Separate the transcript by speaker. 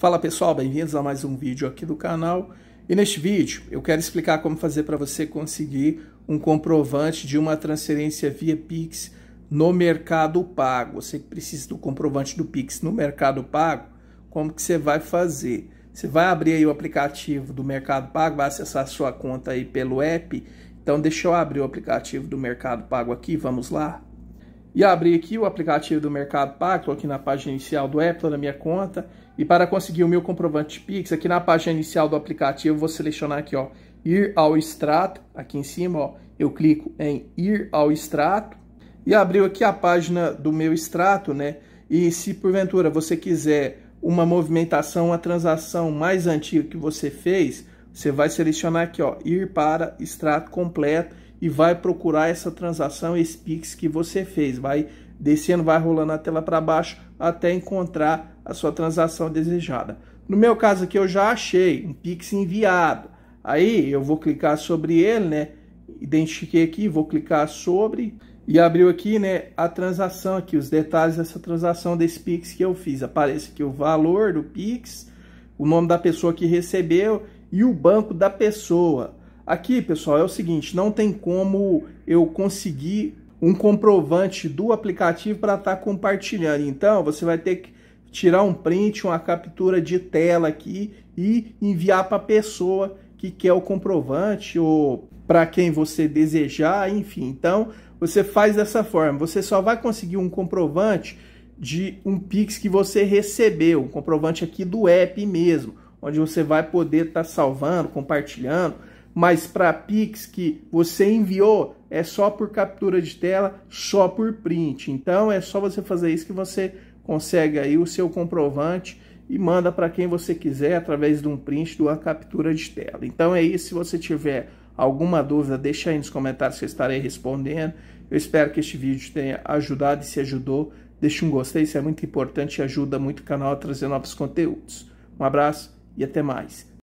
Speaker 1: Fala pessoal, bem-vindos a mais um vídeo aqui do canal. E neste vídeo eu quero explicar como fazer para você conseguir um comprovante de uma transferência via Pix no Mercado Pago. Você que precisa do comprovante do Pix no Mercado Pago, como que você vai fazer? Você vai abrir aí o aplicativo do Mercado Pago, vai acessar a sua conta aí pelo app. Então deixa eu abrir o aplicativo do Mercado Pago aqui, vamos lá. E abri aqui o aplicativo do Mercado Pago, estou aqui na página inicial do app, na minha conta. E para conseguir o meu comprovante Pix, aqui na página inicial do aplicativo, vou selecionar aqui, ó, ir ao extrato, aqui em cima, ó, eu clico em ir ao extrato e abriu aqui a página do meu extrato, né? E se porventura você quiser uma movimentação, uma transação mais antiga que você fez, você vai selecionar aqui, ó, ir para extrato completo e vai procurar essa transação, esse Pix que você fez. Vai descendo, vai rolando a tela para baixo até encontrar a sua transação desejada. No meu caso aqui eu já achei um Pix enviado. Aí eu vou clicar sobre ele, né? Identifiquei aqui, vou clicar sobre e abriu aqui, né, a transação aqui, os detalhes dessa transação desse Pix que eu fiz. Aparece aqui o valor do Pix, o nome da pessoa que recebeu e o banco da pessoa. Aqui, pessoal, é o seguinte, não tem como eu conseguir um comprovante do aplicativo para estar tá compartilhando. Então, você vai ter que tirar um print, uma captura de tela aqui e enviar para a pessoa que quer o comprovante ou para quem você desejar, enfim. Então, você faz dessa forma. Você só vai conseguir um comprovante de um Pix que você recebeu, um comprovante aqui do app mesmo, onde você vai poder estar tá salvando, compartilhando, mas para Pix que você enviou é só por captura de tela, só por print. Então é só você fazer isso que você consegue aí o seu comprovante e manda para quem você quiser através de um print de uma captura de tela. Então é isso, se você tiver alguma dúvida, deixa aí nos comentários que eu estarei respondendo. Eu espero que este vídeo tenha ajudado e se ajudou, deixe um gostei, isso é muito importante e ajuda muito o canal a trazer novos conteúdos. Um abraço e até mais.